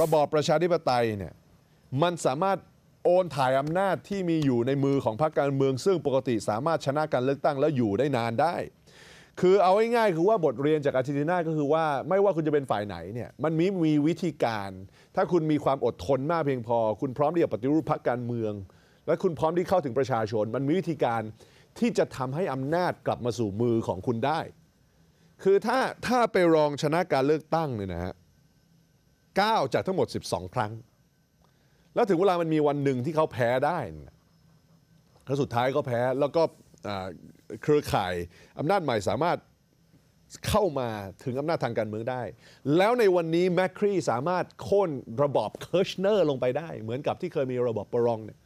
ระบอบประชาธิปไตยเนี่ยมันสามารถโอนถ่ายอำนาจที่มีอยู่ในมือของพรรคการเมือง ซึ่งปกติสามารถชนะการเลือกตั้ง แล้วอยู่ได้นานได้ คือเอาง่ายๆคือว่าบทเรียนจากอาร์เจนตินาก็คือว่าไม่ว่าคุณจะเป็นฝ่ายไหนเนี่ยมันมีมีวิธีการ ถ้าคุณมีความอดทนมากเพียงพอ คุณพร้อมที่จะปฏิรูปพรรคการเมือง และคุณพร้อมที่เข้าถึงประชาชน มันมีวิธีการที่จะทำให้อำนาจกลับมาสู่มือของคุณได้ คือถ้าถ้าไปรองชนะการเลือกตั้งเนี่ยนะฮะ9จากทั้งหมด 12 ครั้ง แล้วถึงเวลามันมีวันหนึ่งที่เขาแพ้ได้ แล้วสุดท้ายก็แพ้ แล้วก็เครือข่ายอำนาจใหม่สามารถเข้ามาถึงอำนาจทางการเมืองได้ แล้วในวันนี้แมคครีสามารถโค่นระบอบเคิร์ชเนอร์ลงไปได้ เหมือนกับที่เคยมีระบอบปรองเนี่ย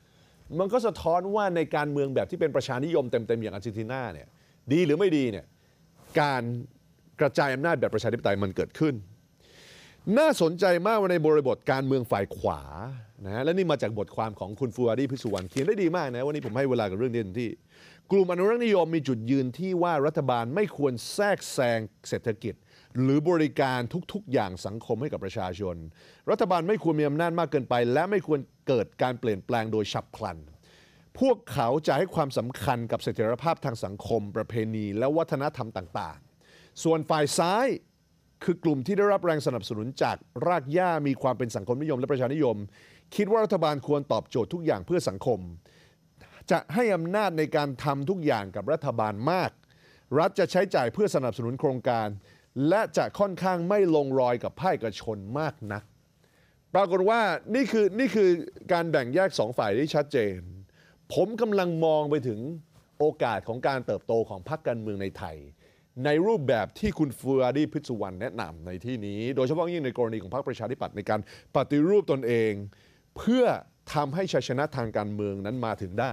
มันก็สะท้อนว่าในการเมืองแบบที่เป็นประชานิยมเต็มๆ อย่างอาร์เจนตินาเนี่ยดีหรือไม่ดีเนี่ยการกระจายอำนาจแบบประชาธิปไตยมันเกิดขึ้นน่าสนใจมากในบริบทการเมืองฝ่ายขวานะและนี่มาจากบทความของคุณฟูอารีพิสุวรรณเขียนได้ดีมากนะวันนี้ผมให้เวลากับเรื่องนี้ที่ กลุ่มอนุรักษนิยมมีจุดยืนที่ว่ารัฐบาลไม่ควรแทรกแซงเศรษฐกิจ หรือบริการทุกๆ อย่างสังคมให้กับประชาชน รัฐบาลไม่ควรมีอำนาจมากเกินไป และไม่ควรเกิดการเปลี่ยนแปลงโดยฉับพลันพวกเขาจะให้ความสำคัญกับเสถียรภาพทางสังคม ประเพณี และวัฒนธรรมต่าง ๆ ส่วนฝ่ายซ้ายคือกลุ่มที่ได้รับแรงสนับสนุน จาก รากหญ้ามีความเป็นสังคมนิยมและประชานิยม คิดว่ารัฐบาลควรตอบโจทย์ทุกอย่างเพื่อสังคม จะให้อำนาจในการทำทุกอย่างกับรัฐบาลมาก รัฐจะใช้จ่ายเพื่อสนับสนุนโครงการ และจะค่อนข้างไม่ลงรอยกับภาคเอกชนมากนักปรากฏว่านี่คือนี่คือการแบ่งแยกสองฝ่ายได้ชัดเจนผมกำลังมองไปถึงโอกาสของการเติบโตของพรรคการเมืองในไทยในรูปแบบที่คุณฟูอาดีพิสุวรรณแนะนำในที่นี้ โดยเฉพาะยิ่งในกรณีของพรรคประชาธิปัตย์ในการปฏิรูปตนเอง เพื่อทำให้ชัยชนะทางการเมืองนั้นมาถึงได้